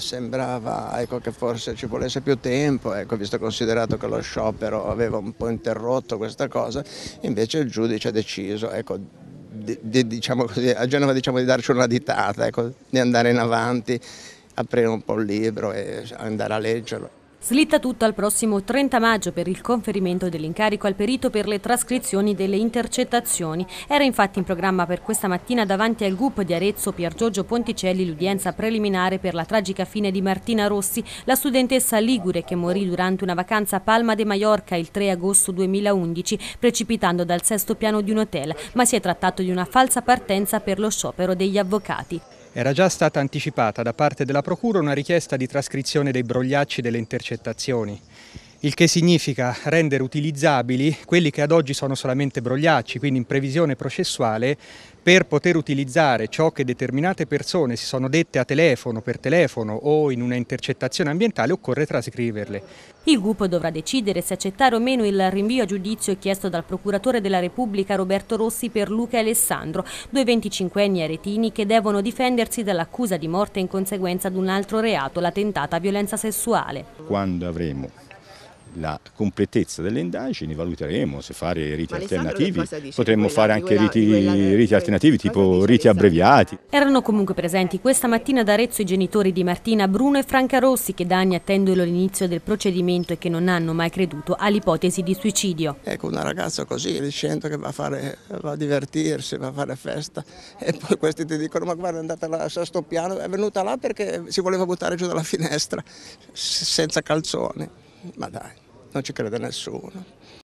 Sembrava ecco, che forse ci volesse più tempo, ecco, visto considerato che lo sciopero aveva un po' interrotto questa cosa, invece il giudice ha deciso ecco, di, di, diciamo così, a Genova diciamo, di darci una ditata, ecco, di andare in avanti, aprire un po' il libro e andare a leggerlo. Slitta tutto al prossimo 30 maggio per il conferimento dell'incarico al perito per le trascrizioni delle intercettazioni. Era infatti in programma per questa mattina davanti al GUP di Arezzo Pier Giorgio Ponticelli l'udienza preliminare per la tragica fine di Martina Rossi, la studentessa ligure che morì durante una vacanza a Palma de Mallorca il 3 agosto 2011 precipitando dal sesto piano di un hotel, ma si è trattato di una falsa partenza per lo sciopero degli avvocati. Era già stata anticipata da parte della Procura una richiesta di trascrizione dei brogliacci delle intercettazioni il che significa rendere utilizzabili quelli che ad oggi sono solamente brogliacci, quindi in previsione processuale, per poter utilizzare ciò che determinate persone si sono dette a telefono, per telefono o in una intercettazione ambientale, occorre trascriverle. Il GUP dovrà decidere se accettare o meno il rinvio a giudizio chiesto dal procuratore della Repubblica Roberto Rossi per Luca e Alessandro, due 25enni aretini che devono difendersi dall'accusa di morte in conseguenza di un altro reato, la tentata violenza sessuale. Quando avremo la completezza delle indagini, valuteremo se fare riti alternativi, potremmo quella, fare anche quella, riti, quella, riti alternativi tipo riti abbreviati. Erano comunque presenti questa mattina ad Arezzo i genitori di Martina Bruno e Franca Rossi che da anni attendono l'inizio del procedimento e che non hanno mai creduto all'ipotesi di suicidio. Ecco una ragazza così dicendo che va a, fare, va a divertirsi, va a fare festa e poi questi ti dicono ma guarda è andata là, a sesto piano, è venuta là perché si voleva buttare giù dalla finestra senza calzone. Ma dai non ci crede nessuno.